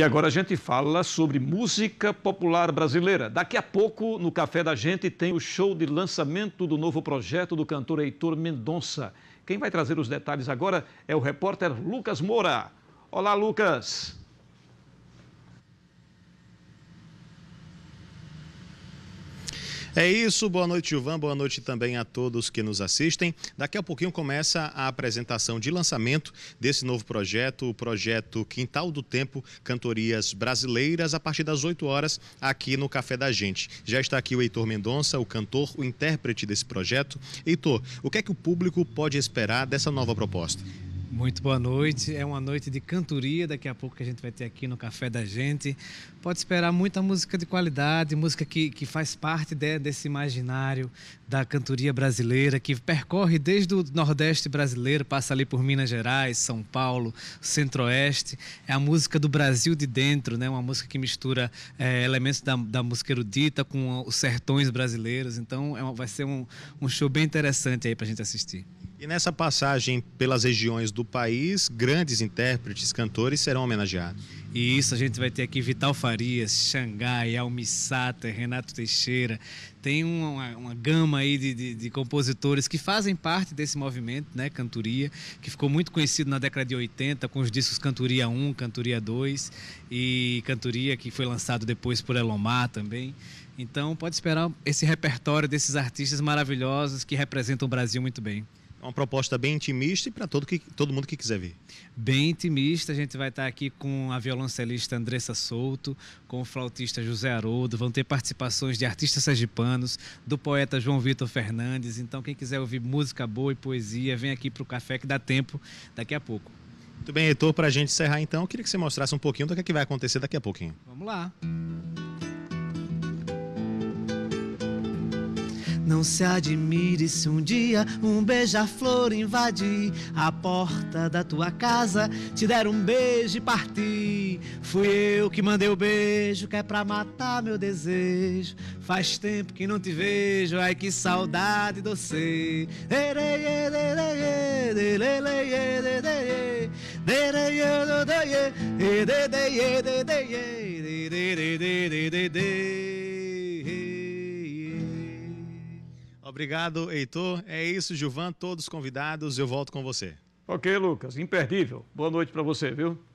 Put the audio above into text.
E agora a gente fala sobre música popular brasileira. Daqui a pouco, no Café da Gente, tem o show de lançamento do novo projeto do cantor Heitor Mendonça. Quem vai trazer os detalhes agora é o repórter Lucas Moura. Olá, Lucas! É isso, boa noite, Gilvan, boa noite também a todos que nos assistem. Daqui a pouquinho começa a apresentação de lançamento desse novo projeto, o projeto Quintal do Tempo, Cantorias Brasileiras, a partir das 8 horas, aqui no Café da Gente. Já está aqui o Heitor Mendonça, o cantor, o intérprete desse projeto. Heitor, o que é que o público pode esperar dessa nova proposta? Muito boa noite. É uma noite de cantoria daqui a pouco a gente vai ter aqui no Café da Gente. Pode esperar muita música de qualidade, música que, que faz parte de, né, desse imaginário da cantoria brasileira, que percorre desde o Nordeste brasileiro, passa ali por Minas Gerais, São Paulo, Centro-Oeste. É a música do Brasil de dentro, né? uma música que mistura é, elementos da, da música erudita com os sertões brasileiros. Então é uma, vai ser um, um show bem interessante aí para a gente assistir. E nessa passagem pelas regiões do país, grandes intérpretes, cantores serão homenageados. E isso a gente vai ter aqui Vital Farias, Xangai, Almissata, Renato Teixeira. Tem uma, uma gama aí de, de, de, compositores que fazem parte desse movimento, né? Cantoria, que ficou muito conhecido na década de 80 com os discos Cantoria 1, Cantoria 2 e Cantoria, que foi lançado depois por Elomar também. Então pode esperar esse repertório desses artistas maravilhosos que representam o Brasil muito bem uma proposta bem intimista e para todo, todo mundo que quiser vir. Bem intimista, a gente vai estar tá aqui com a violoncelista Andressa Souto, com o flautista José Haroldo, vão ter participações de artistas sergipanos, do poeta João Vitor Fernandes. Então, quem quiser ouvir música boa e poesia, vem aqui para o café que dá tempo daqui a pouco. Muito bem, Heitor, para a gente encerrar então, eu queria que você mostrasse um pouquinho do que, é que vai acontecer daqui a pouquinho. Vamos lá. Não se admire se um dia um beija-flor invadir a porta da tua casa, te der um beijo e partir. Fui eu que mandei o beijo, que é pra matar meu desejo. Faz tempo que não te vejo, ai que saudade doce. Obrigado, Heitor. É isso, Gilvan, todos convidados. Eu volto com você. Ok, Lucas, imperdível. Boa noite para você, viu?